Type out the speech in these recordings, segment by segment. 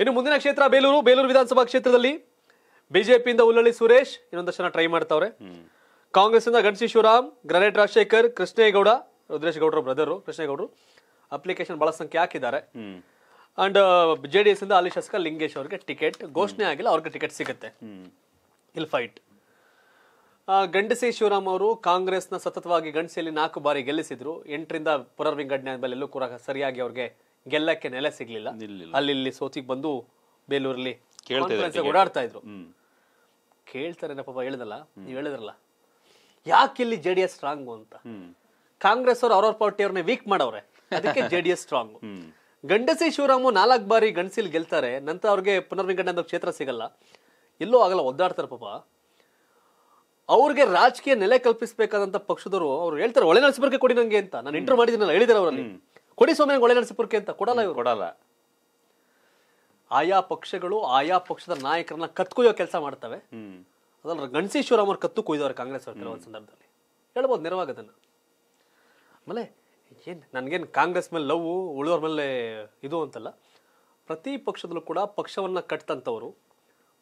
ಇನ್ನು ಮುಂದಿನ ಕ್ಷೇತ್ರ ಬೇಲೂರು ಬೇಲೂರು ವಿಧಾನಸಭಾ ಕ್ಷೇತ್ರದಲ್ಲಿ ಬಿಜೆಪಿಯಿಂದ ಉಲ್ಲಳ್ಳಿ ಸುರೇಶ್ ಇನ್ನೊಂದಷ್ಟು ಜನ ಟ್ರೈ ಮಾಡ್ತಾವ್ರೆ ಕಾಂಗ್ರೆಸ್ ಇಂದ ಗಣಸಿ ಶಿವರಾಮ್ ಗ್ರನೇಟ್ ರಾಜಶೇಖರ್ ಕೃಷ್ಣೇಗೌಡ ರುದ್ರೇಶ್ ಗೌಡರ ಬ್ರದರು ಕೃಷ್ಣೇಗೌಡರು ಅಪ್ಲಿಕೇಶನ್ ಬಹಳ ಸಂಖ್ಯೆ ಹಾಕಿದ್ದಾರೆ ಅಂಡ್ ಜೆ ಡಿ ಎಸ್ ಇಂದ ಅಲ್ಲಿ ಶಾಸಕ ಲಿಂಗೇಶ್ ಅವ್ರಿಗೆ ಟಿಕೆಟ್ ಘೋಷಣೆ ಆಗಿಲ್ಲ ಅವ್ರಿಗೆ ಟಿಕೆಟ್ ಸಿಗುತ್ತೆ ಇಲ್ ಫೈಟ್ ಗಂಡಸಿ ಶಿವರಾಮ್ ಅವರು ಕಾಂಗ್ರೆಸ್ನ ಸತತವಾಗಿ ಗಂಡಸಿಯಲ್ಲಿ ನಾಲ್ಕು ಬಾರಿ ಗೆಲ್ಲಿಸಿದ್ರು ಎಂಟರಿಂದ ಪುನರ್ವಿಂಗಡಣೆ ಆದ್ಮೇಲೆ ಎಲ್ಲೂ ಕೂಡ ಸರಿಯಾಗಿ ಅವ್ರಿಗೆ ಗೆಲ್ಲಕ್ಕೆ ನೆಲೆ ಸಿಗ್ಲಿಲ್ಲ ಅಲ್ಲಿ ಇಲ್ಲಿ ಸೋತಿಗೆ ಬಂದು ಬೇಲೂರಲ್ಲಿ ಓಡಾಡ್ತಾ ಇದ್ರು ಕೇಳ್ತಾರೆ ಪಾಪ ಹೇಳಿದಲ್ಲ ನೀವು ಹೇಳಿದ್ರಲ್ಲ ಯಾಕೆ ಇಲ್ಲಿ ಜೆ ಡಿ ಎಸ್ ಸ್ಟ್ರಾಂಗು ಅಂತ ಕಾಂಗ್ರೆಸ್ ಅವ್ರು ಅವ್ರವ್ರ ಪಾರ್ಟಿಯವ್ರನ್ನೇ ವೀಕ್ ಮಾಡವ್ರೆ ಅದಕ್ಕೆ J D S Gandasi Shivaram ನಾಲ್ಕು ಬಾರಿ ಗಂಡಸಿಲ್ ಗೆಲ್ತಾರೆ ನಂತರ ಅವ್ರಿಗೆ ಪುನರ್ವಿಂಗಡ ಕ್ಷೇತ್ರ ಸಿಗಲ್ಲ ಎಲ್ಲೋ ಆಗಲ್ಲ ಒದ್ದಾಡ್ತಾರೆ ಪಾಪ ಅವ್ರಿಗೆ ರಾಜಕೀಯ ನೆಲೆ ಕಲ್ಪಿಸಬೇಕಾದಂತ ಪಕ್ಷದವರು ಅವ್ರು ಹೇಳ್ತಾರೆ ಒಳ್ಳೆ ನಡೆಸಬೇಕು ಕೊಡಿ ನಂಗೆ ಅಂತ ನಾನು ಇಂಟರ್ ಮಾಡಿದ್ದೀನಲ್ಲ ಹೇಳಿದಾರೆ ಅವರಲ್ಲಿ ಕೊಡಿ ಸೋಮನೆ ಒಳ್ಳೆ ಅಂತ ಕೊಡಲ್ಲ ಇವರು ಕೊಡಲ್ಲ ಆಯಾ ಪಕ್ಷಗಳು ಆಯಾ ಪಕ್ಷದ ನಾಯಕರನ್ನ ಕುಯ್ಯೋ ಕೆಲಸ ಮಾಡ್ತವೆ ಅದಲ್ಲ ಗಣಸೀಶ್ವರ ಅವ್ರ ಕತ್ತು ಕೊಯ್ದವ್ರು ಕಾಂಗ್ರೆಸ್ ಕೆಲವೊಂದು ಸಂದರ್ಭದಲ್ಲಿ ಹೇಳ್ಬೋದು ನೆರವಾಗ ಆಮೇಲೆ ಏನ್ ನನಗೇನು ಕಾಂಗ್ರೆಸ್ ಮೇಲೆ ಲವ್ ಉಳಿದವ್ರ ಮೇಲೆ ಇದು ಅಂತಲ್ಲ ಪ್ರತಿ ಪಕ್ಷದಲ್ಲೂ ಕೂಡ ಪಕ್ಷವನ್ನ ಕಟ್ಟಂತವರು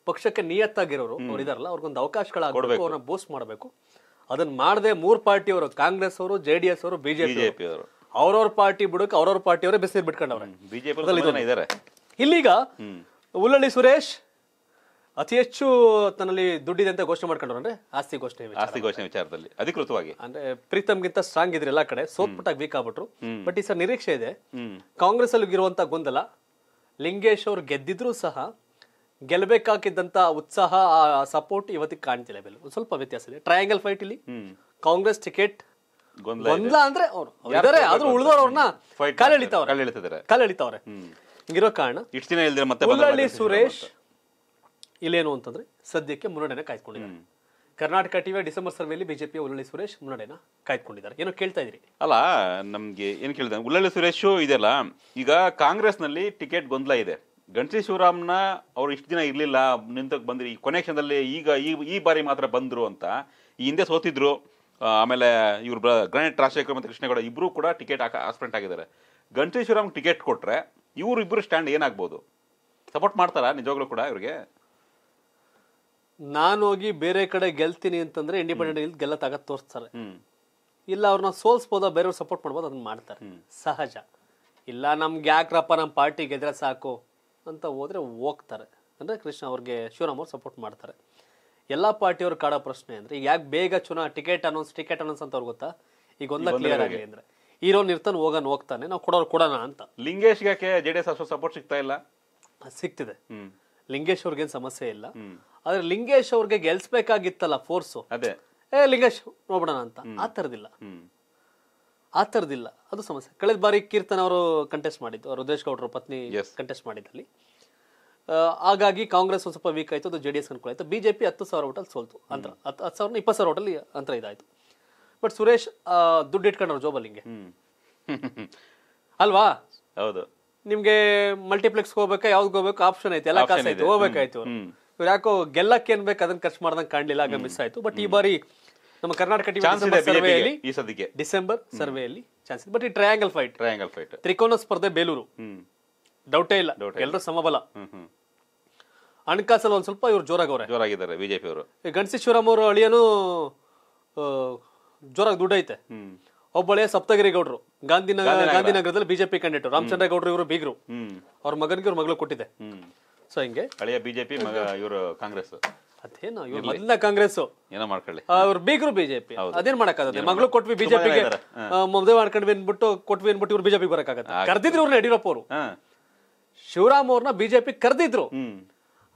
ಪಕ್ಷಕ್ಕೆ ನಿಯತ್ತಾಗಿರೋರು ಅವ್ರು ಇದಾರಲ್ಲ ಅವ್ರಿಗೊಂದು ಅವಕಾಶಗಳಾಗಬೇಕು ಅವ್ರನ್ನ ಬೂಸ್ಟ್ ಮಾಡಬೇಕು ಅದನ್ನ ಮಾಡದೆ ಮೂರು ಪಾರ್ಟಿಯವರು ಕಾಂಗ್ರೆಸ್ ಅವರು ಜೆ ಡಿ ಎಸ್ ಅವರು ಬಿಜೆಪಿ ಅವರು ಅವ್ರವ್ರ ಪಾರ್ಟಿ ಬಿಡಕ್ ಅವ್ರವ್ರ ಅವರೇ ಬಿಸಿರ್ ಬಿಟ್ಕೊಂಡವ್ರೆ ಬಿಜೆಪಿ ಇದ್ದಾರೆ ಇಲ್ಲಿಗ ಉಲ್ಲಳ್ಳಿ ಸುರೇಶ್ ಅತಿ ಹೆಚ್ಚು ತನ್ನಲ್ಲಿ ದುಡ್ಡಿದೆ ಅಂತ ಘೋಷಣೆ ಮಾಡ್ಕೊಂಡ್ರೆ ಆಸ್ತಿ ಘೋಷಣೆ ಆಸ್ತಿ ಘೋಷಣೆ ವಿಚಾರದಲ್ಲಿ ಅಧಿಕೃತವಾಗಿ ಅಂದ್ರೆ ಪ್ರೀತಮ್ ಗಿಂತ ಸ್ಟ್ರಾಂಗ್ ಇದ್ರೆ ಎಲ್ಲಾ ಕಡೆ ಸೋತ್ಪಟ್ಟಾಗಿ ವೀಕ್ ಆಗ್ಬಿಟ್ರು ಬಟ್ ಈ ಸರ್ ನಿರೀಕ್ಷೆ ಇದೆ ಕಾಂಗ್ರೆಸ್ ಅಲ್ಲಿ ಇರುವಂತ ಗೊಂದಲ ಲಿಂಗೇಶ್ ಅವ್ರು ಗೆದ್ದಿದ್ರು ಸಹ ಗೆಲ್ಬೇಕಾಕಿದ್ದಂತ ಉತ್ಸಾಹ ಆ ಸಪೋರ್ಟ್ ಇವತ್ತಿಗೆ ಕಾಣ್ತಿಲ್ಲ ಸ್ವಲ್ಪ ವ್ಯತ್ಯಾಸ ಇದೆ ಟ್ರಯಾಂಗಲ್ ಫೈಟ್ ಇಲ್ಲಿ ಕಾಂಗ್ರೆಸ್ ಟಿಕೆಟ್ ಗೊಂದಲ ಅಂದ್ರೆ ಅವ್ರು ಇದಾರೆ ಆದ್ರೂ ಉಳಿದವ್ರು ಕಾಲ ಎಳಿತಾವ್ರೆ ಕಾಲ ಎಳಿತಿದ್ದಾರೆ ಎಳಿತಾವ್ರೆ ಹಿಂಗಿರೋ ಕಾರಣ ಇಷ್ಟು ದಿನ ಇಲ್ದಿರ ಮತ್ತೆ ಹುಲ್ಲಳ್ಳಿ ಸುರೇಶ್ ಇಲ್ಲೇನು ಅಂತಂದ್ರೆ ಸದ್ಯಕ್ಕೆ ಮುನ್ನಡೆನ ಕಾಯ್ದುಕೊಂಡಿದ್ದಾರೆ ಕರ್ನಾಟಕ ಟಿವಿ ಡಿಸೆಂಬರ್ ಸರ್ವೆಯಲ್ಲಿ ಬಿಜೆಪಿ ಉಲ್ಲಳ್ಳಿ ಸುರೇಶ್ ಮುನ್ನಡೆನ ಕಾಯ್ದುಕೊಂಡಿದ್ದಾರೆ ಏನೋ ಕೇಳ್ತಾ ಇದ್ರಿ ಅಲ್ಲ ನಮ್ಗೆ ಏನ್ ಕೇಳಿದೆ ಉಲ್ಲಳ್ಳಿ ಸುರೇಶ್ ಇದೆಯಲ್ಲ ಈಗ ಕಾಂಗ್ರೆಸ್ನಲ್ಲಿ ಟಿಕೆಟ್ ಗೊಂದಲ ಇದೆ ಗಣಸಿ ಶಿವರಾಮ್ನ ಅವ್ರು ಇಷ್ಟು ದಿನ ಇರಲಿಲ್ಲ ನಿಂತಕ್ಕೆ ಬಂದ್ರಿ ಈ ಕೊನೆ ಕ್ಷಣದಲ್ಲಿ ಈಗ ಈ ಈ ಬಾರಿ ಮಾತ್ರ ಬಂದರು ಅಂತ ಈ ಹಿಂದೆ ಸೋತಿದ್ರು ಆಮೇಲೆ ಇವರು ಗ್ರಾನೇಟ್ ರಾಜಶೇಖರ್ ಮತ್ತು ಕೃಷ್ಣೇಗೌಡ ಇಬ್ಬರು ಕೂಡ ಟಿಕೆಟ್ ಹಾಕ ಆಸ್ಪೆಂಟ್ ಆಗಿದ್ದಾರೆ ಗಂಟೇಶ್ವರಂಗೆ ಟಿಕೆಟ್ ಕೊಟ್ಟರೆ ಇವರು ಇಬ್ಬರು ಸ್ಟ್ಯಾಂಡ್ ಏನಾಗ್ಬೋದು ಸಪೋರ್ಟ್ ಮಾಡ್ತಾರಾ ನಿಜವಾಗ್ಲೂ ಕೂಡ ಇವ್ರಿಗೆ ನಾನು ಹೋಗಿ ಬೇರೆ ಕಡೆ ಗೆಲ್ತೀನಿ ಅಂತಂದ್ರೆ ಇಂಡಿಪೆಂಡೆಂಟ್ ಇಲ್ಲಿ ಗೆಲ್ಲತ್ತಾಗ ತೋರಿಸ್ತಾರೆ ಇಲ್ಲ ಅವ್ರನ್ನ ಸೋಲ್ಸ್ಬೋದ ಬೇರೆಯವ್ರು ಸಪೋರ್ಟ್ ಮಾಡ್ಬೋದು ಅದನ್ನ ಮಾಡ್ತಾರೆ ಸಹಜ ಇಲ್ಲ ನಮ್ಗೆ ಯಾಕ್ರಪ್ಪ ನಮ್ಮ ಪಾರ್ಟಿ ಗೆದ್ರೆ ಸಾಕು ಅಂತ ಹೋದ್ರೆ ಹೋಗ್ತಾರೆ ಅಂದರೆ ಕೃಷ್ಣ ಅವ್ರಿಗೆ ಶಿವರಾಮ್ ಅವ್ರು ಸಪೋರ್ಟ್ ಮಾಡ್ತಾರೆ ಎಲ್ಲ ಪಾರ್ಟಿಯವರು ಕಾಡೋ ಪ್ರಶ್ನೆ ಅಂದ್ರೆ ಈಗ ಯಾಕೆ ಬೇಗ ಚುನಾ ಟಿಕೆಟ್ ಅನೌನ್ಸ್ ಟಿಕೆಟ್ ಅನೌನ್ಸ್ ಅಂತ ಅವ್ರು ಗೊತ್ತಾ ಈಗ ಒಂದ್ ಕ್ಲಿಯರ್ ಆಗಲಿ ಅಂದ್ರೆ ಹೀರೋನ್ ನಿರ್ತನ್ ಹೋಗನ್ ಹೋಗ್ತಾನೆ ನಾವು ಕೊಡೋರು ಕೊಡೋಣ ಅಂತ ಲಿಂಗೇಶ್ ಯಾಕೆ ಜೆಡಿಎಸ್ ಅಷ್ಟು ಸಪೋರ್ಟ್ ಸಿಗ್ತಾ ಇಲ್ಲ ಸಿಗ್ತಿದೆ ಲಿಂಗೇಶ್ ಅವ್ರಿಗೇನು ಸಮಸ್ಯೆ ಇಲ್ಲ ಆದ್ರೆ ಲಿಂಗೇಶ್ ಅವ್ರಿಗೆ ಗೆಲ್ಸ್ಬೇಕಾಗಿತ್ತಲ್ಲ ಫೋರ್ಸ್ ಅದೇ ಏ ಲಿಂಗೇಶ್ ನೋಡೋಣ ಅಂತ ಆ ತರದಿಲ್ಲ ಆ ತರದಿಲ್ಲ ಅದು ಸಮಸ್ಯೆ ಕಳೆದ ಬಾರಿ ಕೀರ್ತನ್ ಅವರು ಕಂಟೆಸ್ಟ್ ಮಾಡಿದ್ದು ರುದ್ರೇಶ್ ಗೌಡ್ರ ಪತ್ನಿ ಕಂಟೆಸ್ಟ್ ಮಾಡಿದ್ದಲ್ಲಿ ಹಾಗಾಗಿ ಕಾಂಗ್ರೆಸ್ ಒಂದು ಸ್ವಲ್ಪ ವೀಕ್ ಆಯಿತು ಅದು ಜೆ ಡಿ ಎಸ್ ಅನುಕೂಲ ಬಿ ಜೆ ಪಿ ಹತ್ತು ಸಾವಿರ ಓಟಲ್ಲಿ ಸೋಲ್ತು ಅಂತರ ಹತ್ತು ಹತ್ತು ಸಾವಿರ ಇಪ್ಪತ್ತು ಸಾವಿರ ಓಟಲ್ಲಿ ಅಂತರ ಇದಾಯಿತು ಬಟ್ ಸುರೇಶ್ ದುಡ್ಡು ಇಟ್ಕೊಂಡ್ರು ಜೋಬಲ್ಲಿ ಹಿಂಗೆ ಅಲ್ವಾ ಹೌದು ನಿಮಗೆ ಮಲ್ಟಿಪ್ಲೆಕ್ಸ್ ಹೋಗ್ಬೇಕಾ ಯಾವ್ದು ಹೋಗ್ಬೇಕು ಆಪ್ಷನ್ ಐತೆ ಎಲ್ಲ ಕಾಸು ಆಯ್ತು ಹೋಗ್ಬೇಕಾಯ್ತು ಇವ್ರು ಯಾಕೋ ಗೆಲ್ಲಕ್ಕೆ ಏನ್ ಬೇಕು ಅದನ್ನ ಖರ್ಚು ಮಾಡ್ದಂಗೆ ಕಾಣಲಿಲ್ಲ ಆಗ ಮಿಸ್ ಆಯ್ತು ಬಟ್ ಈ ಬಾರಿ ನಮ್ಮ ಕರ್ನಾಟಕ ಸರ್ವೆಯಲ್ಲಿ ಈ ಸದ್ಯಕ್ಕೆ ಡಿಸೆಂಬರ್ ಸರ್ವೆಯಲ್ಲಿ ಚಾನ್ಸ್ ಬಟ್ ಈ ಟ್ರಯಾಂಗಲ್ ಫೈಟ್ ಟ್ರಯಾಂಗಲ್ ಫೈಟ್ ತ್ರಿಕೋನ ಸ್ಪರ್ಧೆ ಬೇಲೂರು ಡೌಟೇ ಇಲ್ಲ ಎಲ್ಲರೂ ಸಮಬಲ ಹಣಕಾಸಲ್ಲಿ ಒಂದು ಸ್ವಲ್ಪ ಇವರು ಜೋರಾಗವ್ರೆ ಜೋರಾಗಿದ್ದಾರೆ ಬಿಜೆಪಿ ಅವರು ಗಣಸೀಶ್ವರಂ ಅವರು ಅಳಿಯನು ಜೋರಾಗಿ ಐತೆ ಒಬ್ಬಳೇ ಸಪ್ತಗಿರಿ ಗೌಡರು ಗಾಂಧಿನಗರ ಗಾಂಧಿನಗರದಲ್ಲಿ ಬಿಜೆಪಿ ಕ್ಯಾಂಡಿಡೇಟ್ ರಾಮಚಂದ್ರ ಗೌಡರು ಇವರು ಬೀಗರು ಅವ್ರ ಮಗನಿಗೆ ಇವ್ರ ಮಗಳು ಕೊಟ್ಟಿದೆ ಸೊ ಹಿಂಗೆ ಹಳೆಯ ಬಿಜೆಪಿ ಮಗ ಇವರು ಕಾಂಗ್ರೆಸ್ ಅದೇನು ಇವ್ರು ಮೊದಲ ಕಾಂಗ್ರೆಸ್ ಏನೋ ಮಾಡ್ಕೊಳ್ಳಿ ಅವ್ರು ಬೀಗರು ಬಿಜೆಪಿ ಅದೇನ್ ಮಾಡಕ್ಕಾಗತ್ತೆ ಮಗಳು ಕೊಟ್ವಿ ಬಿಜೆಪಿಗೆ ಮದುವೆ ಮಾಡ್ಕೊಂಡ್ವಿ ಅನ್ಬಿಟ್ಟು ಕೊಟ್ವಿ ಅನ್ಬಿಟ್ಟು ಇವ್ರು ಬಿಜೆಪಿಗೆ ಬರಕ್ಕಾಗತ್ತೆ ಕರ್ದಿದ್ರು ಇವ್ರನ್ನ ಯಡಿಯೂರಪ್ಪ ಅವರು ಶಿವರಾಮ್ ಅವ್ರನ್ನ ಬಿಜೆಪಿ ಕರೆದಿದ್ರು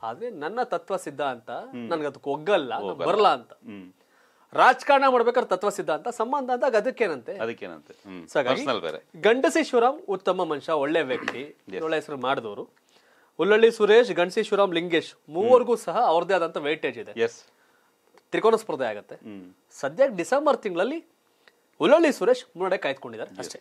ಆದ್ರೆ ನನ್ನ ತತ್ವ ಸಿದ್ಧ ಅಂತ ನನ್ಗದಕ್ಕೆ ಒಗ್ಗಲ್ಲ ಬರಲ್ಲ ಅಂತ ರಾಜಕಾರಣ ಮಾಡ್ಬೇಕಾದ್ರೆ ತತ್ವ ಸಿದ್ಧ ಅಂತ ಸಂಬಂಧ ಅಂದಾಗ ಅದಕ್ಕೇನಂತೆ ಅದಕ್ಕೇನಂತೆ ಗಂಡಸಿ ಶಿವರಾಮ್ ಉತ್ತಮ ಮನುಷ್ಯ ಒಳ್ಳೆ ವ್ಯಕ್ತಿ ಒಳ್ಳೆ ಹೆಸರು ಮಾಡಿದವರು ಉಲ್ಲಳ್ಳಿ ಸುರೇಶ್ ಗಣಸಿ ಶಿವರಾಮ್ ಲಿಂಗೇಶ್ ಮೂವರಿಗೂ ಸಹ ಅವ್ರದೇ ಆದಂತ ವೈಟೇಜ್ ಇದೆ ತ್ರಿಕೋನ ಸ್ಪರ್ಧೆ ಆಗುತ್ತೆ ಸದ್ಯಕ್ಕೆ ಡಿಸೆಂಬರ್ ತಿಂಗಳಲ್ಲಿ ಉಲ್ಲಳ್ಳಿ ಸುರೇಶ್ ಮುನ್ನಡೆ ಕಾಯ್ದುಕೊಂಡಿದ್ದಾರೆ ಅಷ್ಟೇ